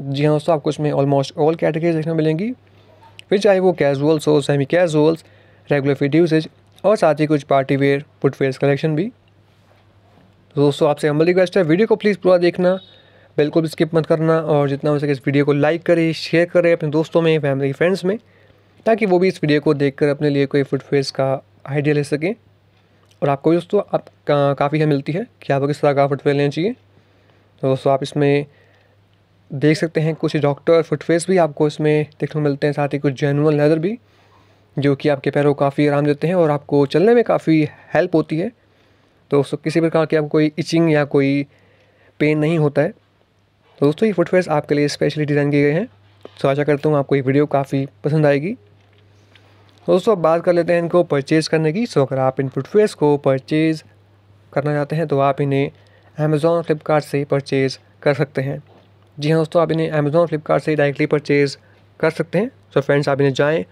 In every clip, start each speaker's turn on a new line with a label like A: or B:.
A: जी हाँ दोस्तों आपको इसमें ऑलमोस्ट ऑल कैटेगरीज देखने मिलेंगी फिर चाहे वो कैजुअल्स हो semi casuals regular fit usage और साथ ही कुछ पार्टी वेयर फुटवेयर कलेक्शन भी तो दोस्तों आपसे हम रिक्वेस्ट है वीडियो को प्लीज़ पूरा देखना बिल्कुल भी स्किप मत करना और जितना हो सके इस वीडियो को लाइक करें शेयर करें अपने दोस्तों में फैमिली फ्रेंड्स में ताकि वो भी इस वीडियो को देखकर अपने लिए कोई फुटफेस का आइडिया ले सकें और आपको भी दोस्तों आप का, काफ़ी है मिलती है कि आपको किस तरह का फुटवेयर लेना चाहिए तो दोस्तों आप इसमें देख सकते हैं कुछ डॉक्टर फुटफेस भी आपको इसमें देखने को मिलते हैं साथ ही कुछ जेनुअन लेदर भी जो कि आपके पैरों को काफ़ी आराम देते हैं और आपको चलने में काफ़ी हेल्प होती है तो किसी प्रकार की आपको कोई इचिंग या कोई पेन नहीं होता है तो दोस्तों ये फुटफेस आपके लिए स्पेशली डिज़ाइन किए गए हैं तो आशा करता हूँ आपको ये वीडियो काफ़ी पसंद आएगी तो दोस्तों अब बात कर लेते हैं इनको परचेज़ करने की सो तो अगर आप इन फुटफेस को परचेज़ करना चाहते हैं तो आप इन्हें अमेज़ॉन फ्लिपकार्ट से परचेज़ कर सकते हैं जी हाँ दोस्तों आप इन्हें अमेज़ोन फ्लिपकार्ट से डायरेक्टली परचेज़ कर सकते हैं सो फ्रेंड्स आप इन्हें जाएँ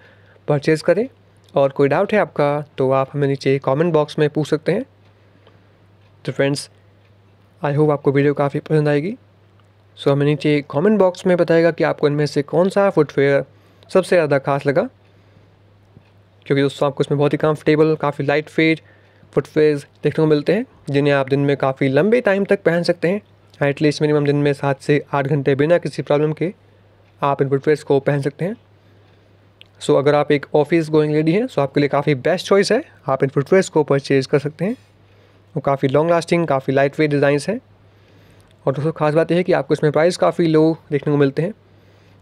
A: परचेज़ करें और कोई डाउट है आपका तो आप हमें नीचे कमेंट बॉक्स में पूछ सकते हैं तो फ्रेंड्स आई होप आपको वीडियो काफ़ी पसंद आएगी सो हमें नीचे कमेंट बॉक्स में बताएगा कि आपको इनमें से कौन सा फुटवेयर सबसे ज़्यादा खास लगा क्योंकि दोस्तों आपको इसमें बहुत ही कंफर्टेबल काफ़ी लाइट फेट फुटवेयर देखने को मिलते हैं जिन्हें आप दिन में काफ़ी लंबे टाइम तक पहन सकते हैं एटलीस्ट हाँ, मिनिमम दिन में सात से आठ घंटे बिना किसी प्रॉब्लम के आप इन फुटवेयर्स को पहन सकते हैं सो so, अगर आप एक ऑफिस गोइंग लेडी हैं सो आपके लिए काफ़ी बेस्ट चॉइस है आप इन फुटवेयर्स को परचेज़ कर सकते हैं वो काफ़ी लॉन्ग लास्टिंग काफ़ी लाइट वेट डिज़ाइंस हैं और दोस्तों खास बात यह है कि आपको इसमें प्राइस काफ़ी लो देखने को मिलते हैं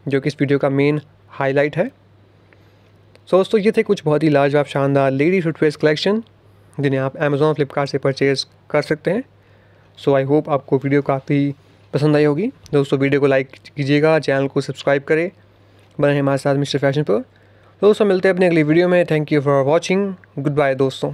A: जो कि इस वीडियो का मेन हाईलाइट है सो so, दोस्तों ये थे कुछ बहुत ही लाजवाब शानदार लेडी फुटवेयर्स कलेक्शन जिन्हें आप अमेज़ोन फ्लिपकार्ट से परचेज़ कर सकते हैं सो आई होप आपको वीडियो काफ़ी पसंद आई होगी दोस्तों वीडियो को लाइक कीजिएगा चैनल को सब्सक्राइब करें बने हमारे साथ मिस्टर फैशन पर दोस्तों मिलते हैं अपने अगली वीडियो में thank you for watching good bye दोस्तों